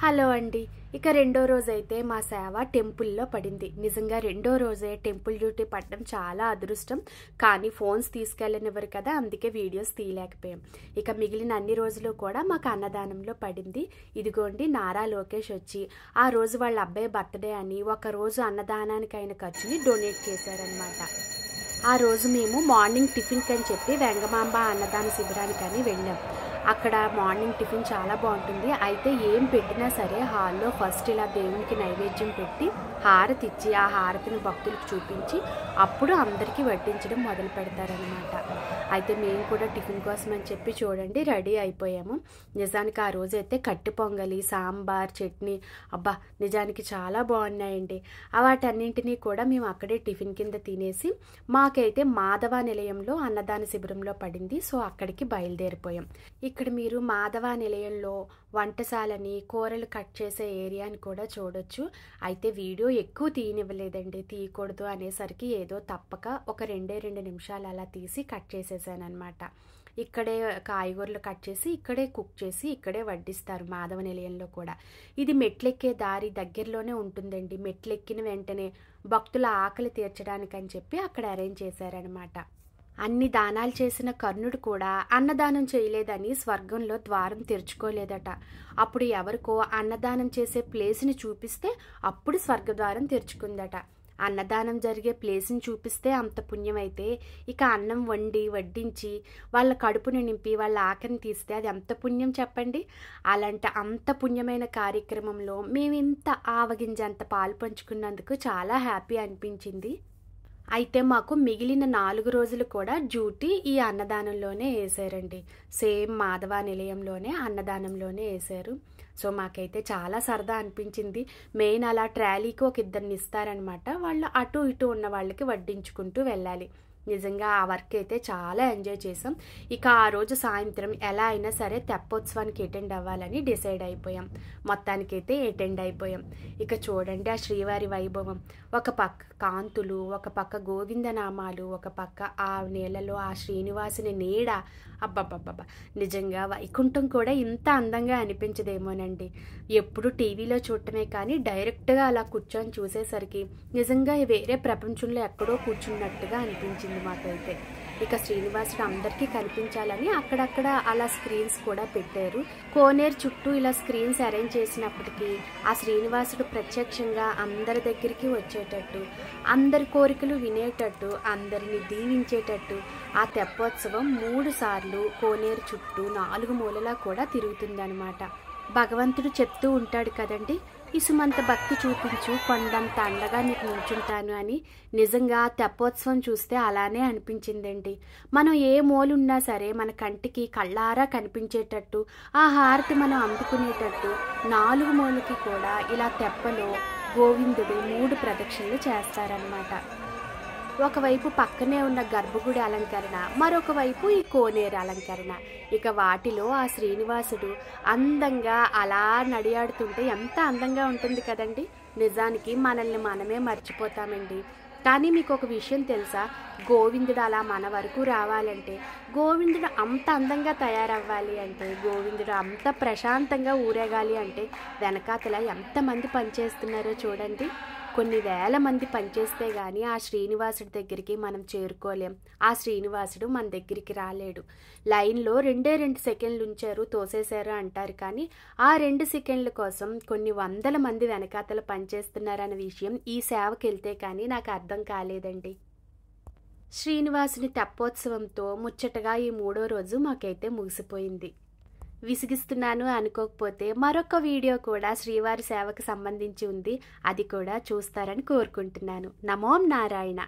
hello అండి ఇక రెండో రోజైతే మా సేవ టెంపుల్లో పడింది నిజంగా రెండో రోజే టెంపుల్ డ్యూటీ పడడం చాలా అదృష్టం కానీ ఫోన్స్ తీసుకెళ్ళనివ్వరు కదా అందుకే వీడియోస్ తీయలేకపోయాం ఇక మిగిలిన అన్ని రోజులు కూడా మాకు అన్నదానంలో పడింది ఇదిగోండి నారా లోకేష్ వచ్చి ఆ రోజు వాళ్ళ అబ్బాయి బర్త్డే అని ఒక రోజు అన్నదానానికి అయిన ఖర్చుని డొనేట్ చేశారనమాట ఆ రోజు మేము మార్నింగ్ టిఫిన్కి అని చెప్పి వెంగమాంబ అన్నదాన శిబిరానికి అని వెళ్ళాం అక్కడ మార్నింగ్ టిఫిన్ చాలా బాగుంటుంది అయితే ఏం పెట్టినా సరే హాల్లో ఫస్ట్ ఇలా దేవునికి నైవేద్యం పెట్టి హారతి ఇచ్చి ఆ హారతిని భక్తులకు చూపించి అప్పుడు అందరికీ వడ్డించడం మొదలు పెడతారనమాట అయితే మేము కూడా టిఫిన్ కోసం అని చెప్పి చూడండి రెడీ అయిపోయాము నిజానికి ఆ రోజైతే కట్టి పొంగలి సాంబార్ చట్నీ అబ్బా నిజానికి చాలా బాగున్నాయండి వాటన్నింటినీ కూడా మేము అక్కడే టిఫిన్ కింద తినేసి మాకైతే మాధవ నిలయంలో అన్నదాన శిబిరంలో పడింది సో అక్కడికి బయలుదేరిపోయాం ఇక్కడ మీరు మాధవ నిలయంలో వంటశాలని కూరలు కట్ చేసే ఏరియాని కూడా చూడొచ్చు అయితే వీడియో ఎక్కువ తీయనివ్వలేదండి తీయకూడదు అనేసరికి ఏదో తప్పక ఒక రెండే రెండు నిమిషాలు అలా తీసి కట్ చేసేసానమాట ఇక్కడే కాయగూరలు కట్ చేసి ఇక్కడే కుక్ చేసి ఇక్కడే వడ్డిస్తారు మాధవ నిలయంలో కూడా ఇది మెట్లెక్కే దారి దగ్గరలోనే ఉంటుందండి మెట్లెక్కిన వెంటనే భక్తుల ఆకలి తీర్చడానికని చెప్పి అక్కడ అరేంజ్ చేశారనమాట అన్ని దానాలు చేసిన కర్ణుడు కూడా అన్నదానం చేయలేదని స్వర్గంలో ద్వారం తెరుచుకోలేదట అప్పుడు ఎవరికో అన్నదానం చేసే ప్లేస్ని చూపిస్తే అప్పుడు స్వర్గద్వారం తెరుచుకుందట అన్నదానం జరిగే ప్లేస్ని చూపిస్తే అంత పుణ్యమైతే ఇక అన్నం వండి వడ్డించి వాళ్ళ కడుపుని నింపి వాళ్ళ ఆకలిని తీస్తే అది ఎంత పుణ్యం చెప్పండి అలాంటి అంత పుణ్యమైన కార్యక్రమంలో మేము ఇంత ఆవగింజ అంత పాలు పంచుకున్నందుకు చాలా హ్యాపీ అనిపించింది అయితే మాకు మిగిలిన నాలుగు రోజులు కూడా డ్యూటీ ఈ అన్నదానంలోనే వేసారండి సేమ్ మాధవ నిలయంలోనే అన్నదానంలోనే వేశారు సో మాకైతే చాలా సరదా అనిపించింది మెయిన్ అలా ట్రాలీకి ఒక ఇద్దరిని ఇస్తారనమాట వాళ్ళు అటు ఇటు ఉన్న వాళ్ళకి వడ్డించుకుంటూ వెళ్ళాలి నిజంగా ఆ వర్క్ అయితే చాలా ఎంజాయ్ చేసాం ఇక ఆ రోజు సాయంత్రం ఎలా అయినా సరే తెప్పోత్సవానికి అటెండ్ అవ్వాలని డిసైడ్ అయిపోయాం మొత్తానికైతే అటెండ్ అయిపోయాం ఇక చూడండి ఆ శ్రీవారి వైభవం ఒక పక్క కాంతులు ఒక పక్క గోవిందనామాలు ఒక పక్క ఆ నేలలో ఆ శ్రీనివాసుని నీడ అబ్బబ్బబ్బబ్బ నిజంగా వైకుంఠం కూడా ఇంత అందంగా అనిపించదేమోనండి ఎప్పుడు టీవీలో చూడటమే కానీ డైరెక్ట్గా అలా కూర్చొని చూసేసరికి నిజంగా వేరే ప్రపంచంలో ఎక్కడో కూర్చున్నట్టుగా అనిపించింది మాకు అయితే ఇక శ్రీనివాసుడు అందరికీ కనిపించాలని అక్కడక్కడ అలా స్క్రీన్స్ కూడా పెట్టారు కోనేరు చుట్టూ ఇలా స్క్రీన్స్ అరేంజ్ చేసినప్పటికీ ఆ శ్రీనివాసుడు ప్రత్యక్షంగా అందరి దగ్గరికి వచ్చేటట్టు అందరి కోరికలు వినేటట్టు అందరిని దీవించేటట్టు ఆ తెప్పోత్సవం మూడు సార్లు కోనేరు చుట్టూ నాలుగు మూలలా కూడా తిరుగుతుందనమాట భగవంతుడు చెప్తూ ఉంటాడు కదండి ఇసుమంత భక్తి చూపించు కొండంత అండగా నీకు నిల్చుంటాను అని నిజంగా తెప్పోత్సవం చూస్తే అలానే అనిపించిందండి మనం ఏ మూలున్నా సరే మన కంటికి కళ్ళారా కనిపించేటట్టు ఆ హారతి మనం అందుకునేటట్టు నాలుగు మూలకి కూడా ఇలా తెప్పలో గోవిందుడు మూడు ప్రదక్షిణలు చేస్తారనమాట ఒకవైపు పక్కనే ఉన్న గర్భగుడి అలంకరణ మరొక వైపు ఈ కోనేరు అలంకరణ ఇక వాటిలో ఆ శ్రీనివాసుడు అందంగా అలా నడియాడుతుంటే ఎంత అందంగా ఉంటుంది కదండి నిజానికి మనల్ని మనమే మర్చిపోతామండి కానీ మీకు ఒక విషయం తెలుసా గోవిందుడు అలా మన వరకు రావాలంటే గోవిందుడు అంత అందంగా తయారవ్వాలి అంటే గోవిందుడు అంత ప్రశాంతంగా ఊరేగాలి అంటే వెనకాతల ఎంతమంది పనిచేస్తున్నారో చూడండి కొన్ని వేల మంది పనిచేస్తే కానీ ఆ శ్రీనివాసుడి దగ్గరికి మనం చేరుకోలేం ఆ శ్రీనివాసుడు మన దగ్గరికి రాలేడు లైన్లో రెండే రెండు సెకండ్లు ఉంచారు తోసేశారు అంటారు కానీ ఆ రెండు సెకండ్ల కోసం కొన్ని వందల మంది వెనకాతలు పనిచేస్తున్నారన్న విషయం ఈ సేవకి వెళ్తే కానీ నాకు అర్థం కాలేదండి శ్రీనివాసుని తెప్పోత్సవంతో ముచ్చటగా ఈ మూడో రోజు మాకైతే ముగిసిపోయింది విసిగిస్తున్నాను అనుకోకపోతే మరొక వీడియో కూడా శ్రీవారి సేవకు సంబంధించి ఉంది అది కూడా చూస్తారని కోరుకుంటున్నాను నమోం నారాయణ